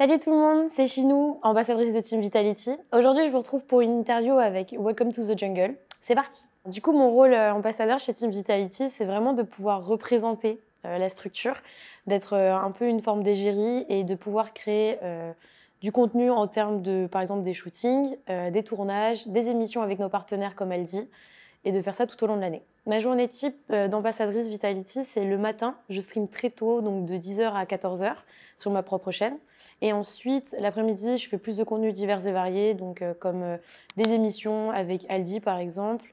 Salut tout le monde, c'est Chinou, ambassadrice de Team Vitality. Aujourd'hui, je vous retrouve pour une interview avec Welcome to the Jungle. C'est parti Du coup, mon rôle euh, ambassadeur chez Team Vitality, c'est vraiment de pouvoir représenter euh, la structure, d'être euh, un peu une forme d'égérie et de pouvoir créer du contenu en termes de, par exemple, des shootings, des tournages, des émissions avec nos partenaires, comme elle dit, et de faire ça tout au long de l'année. Ma journée type euh, d'ambassadrice Vitality, c'est le matin. Je stream très tôt, donc de 10h à 14h sur ma propre chaîne. Et ensuite, l'après-midi, je fais plus de contenus divers et variés, donc euh, comme euh, des émissions avec Aldi, par exemple,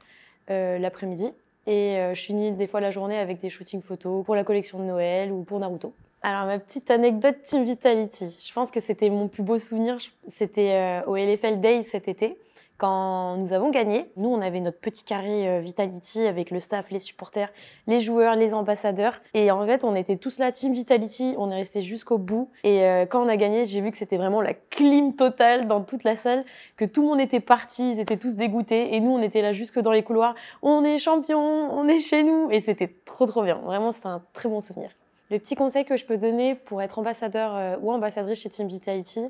l'après-midi. Et je finis des fois la journée avec des shootings photos pour la collection de Noël ou pour Naruto. Alors, ma petite anecdote Team Vitality. Je pense que c'était mon plus beau souvenir. C'était euh, au LFL Day cet été, quand nous avons gagné. Nous, on avait notre petit carré euh, Vitality avec le staff, les supporters, les joueurs, les ambassadeurs. Et en fait, on était tous là, Team Vitality. On est resté jusqu'au bout. Et euh, quand on a gagné, j'ai vu que c'était vraiment la clim totale dans toute la salle, que tout le monde était parti, ils étaient tous dégoûtés. Et nous, on était là jusque dans les couloirs. On est champion, on est chez nous. Et c'était trop, trop bien. Vraiment, c'était un très bon souvenir. Le petit conseil que je peux donner pour être ambassadeur euh, ou ambassadrice chez Team Vitality,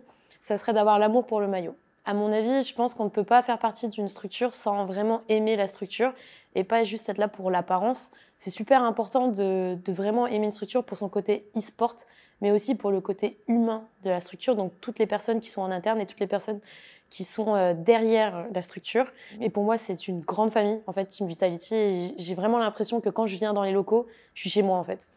ça serait d'avoir l'amour pour le maillot. À mon avis, je pense qu'on ne peut pas faire partie d'une structure sans vraiment aimer la structure et pas juste être là pour l'apparence. C'est super important de, vraiment aimer une structure pour son côté e-sport, mais aussi pour le côté humain de la structure, donc toutes les personnes qui sont en interne et toutes les personnes qui sont euh, derrière la structure. Et pour moi, c'est une grande famille, en fait, Team Vitality. J'ai vraiment l'impression que quand je viens dans les locaux, je suis chez moi, en fait.